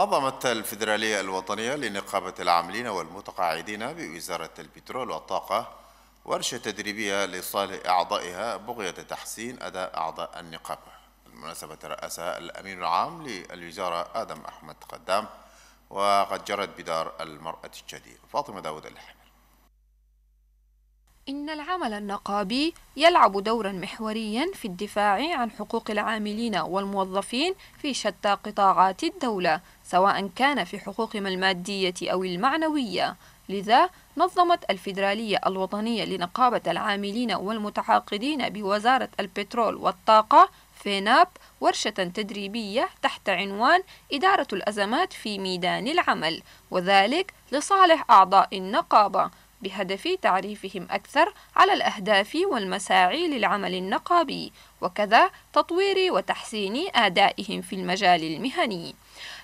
نظمت الفيدرالية الوطنية لنقابة العاملين والمتقاعدين بوزارة البترول والطاقة ورشة تدريبية لصالح أعضائها بغية تحسين أداء أعضاء النقابة المناسبة رأسها الأمين العام للوزارة آدم أحمد قدام وقد جرت بدار المرأة الجديدة فاطمة داود الحمد إن العمل النقابي يلعب دورا محوريا في الدفاع عن حقوق العاملين والموظفين في شتى قطاعات الدولة سواء كان في حقوقهم المادية أو المعنوية لذا نظمت الفيدرالية الوطنية لنقابة العاملين والمتعاقدين بوزارة البترول والطاقة فيناب ورشة تدريبية تحت عنوان إدارة الأزمات في ميدان العمل وذلك لصالح أعضاء النقابة بهدف تعريفهم أكثر على الأهداف والمساعي للعمل النقابي وكذا تطوير وتحسين أدائهم في المجال المهني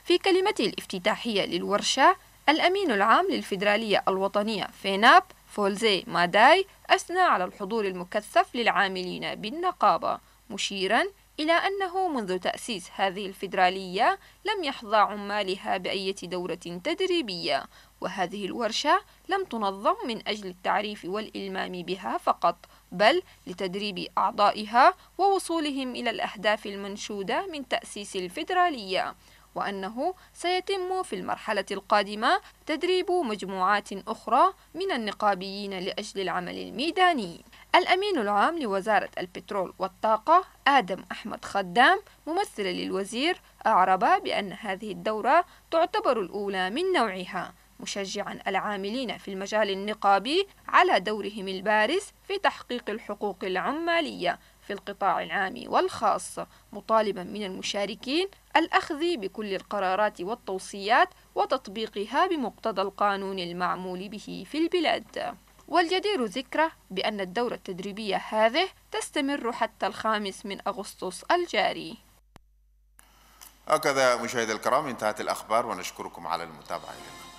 في كلمته الافتتاحية للورشة الأمين العام للفيدرالية الوطنية فيناب فولزي ماداي أثنى على الحضور المكثف للعاملين بالنقابة مشيرا إلى أنه منذ تأسيس هذه الفيدرالية لم يحظى عمالها بأية دورة تدريبية وهذه الورشة لم تنظم من أجل التعريف والإلمام بها فقط بل لتدريب أعضائها ووصولهم إلى الأهداف المنشودة من تأسيس الفيدرالية وأنه سيتم في المرحلة القادمة تدريب مجموعات أخرى من النقابيين لأجل العمل الميداني الأمين العام لوزارة البترول والطاقة آدم أحمد خدام ممثلا للوزير أعرب بأن هذه الدورة تعتبر الأولى من نوعها مشجعا العاملين في المجال النقابي على دورهم البارز في تحقيق الحقوق العمالية في القطاع العام والخاص مطالبا من المشاركين الأخذ بكل القرارات والتوصيات وتطبيقها بمقتضى القانون المعمول به في البلاد والجدير ذكره بأن الدورة التدريبية هذه تستمر حتى الخامس من أغسطس الجاري هكذا مشاهدي الكرام انتهت الأخبار ونشكركم على المتابعة اليوم.